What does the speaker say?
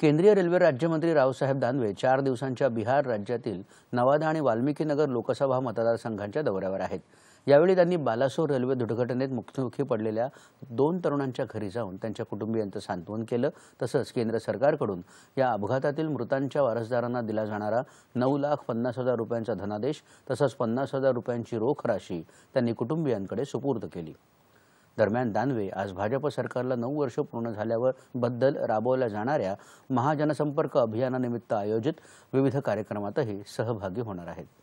केंद्रीय रेल्वे राज्यमंत्री रावसाहेब दानवे चार दिवसांच्या बिहार राज्यातील नवादा आणि वाल्मिकीनगर लोकसभा मतदारसंघांच्या दौऱ्यावर आहेत यावेळी त्यांनी बालासोर रेल्वे दुर्घटनेत मुख्यमुखी पडलेल्या दोन तरुणांच्या घरी जाऊन त्यांच्या कुटुंबियांचं सांत्वन केलं तसंच केंद्र सरकारकडून या अपघातातील मृतांच्या वारसदारांना दिला जाणारा नऊ लाख पन्नास हजार रुपयांचा धनादेश तसंच पन्नास हजार रुपयांची रोख राशी त्यांनी कुटुंबियांकडे सुपूर्द केली दरम्यान दानवे आज भाजप सरकारला नऊ वर्ष पूर्ण झाल्यावर बद्दल राबवल्या जाणाऱ्या महाजनसंपर्क अभियानानिमित्त आयोजित विविध कार्यक्रमातही सहभागी होणार आहेत